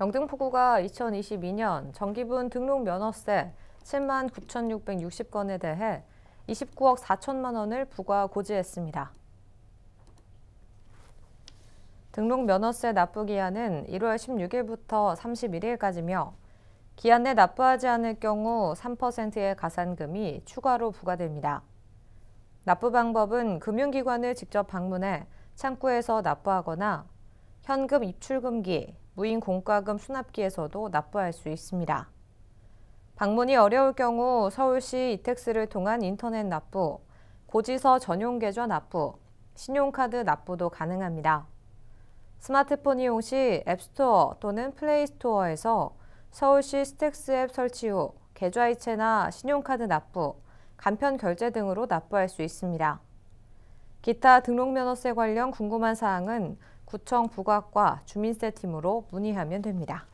영등포구가 2022년 정기분 등록 면허세 7만 9,660건에 대해 29억 4천만 원을 부과 고지했습니다. 등록 면허세 납부 기한은 1월 16일부터 31일까지며 기한 내 납부하지 않을 경우 3%의 가산금이 추가로 부과됩니다. 납부 방법은 금융기관을 직접 방문해 창구에서 납부하거나 현금 입출금기, 무인 공과금 수납기에서도 납부할 수 있습니다. 방문이 어려울 경우 서울시 이택스를 통한 인터넷 납부, 고지서 전용 계좌 납부, 신용카드 납부도 가능합니다. 스마트폰 이용 시 앱스토어 또는 플레이스토어에서 서울시 스택스 앱 설치 후 계좌이체나 신용카드 납부, 간편 결제 등으로 납부할 수 있습니다. 기타 등록면허세 관련 궁금한 사항은 구청 부각과 주민세 팀으로 문의하면 됩니다.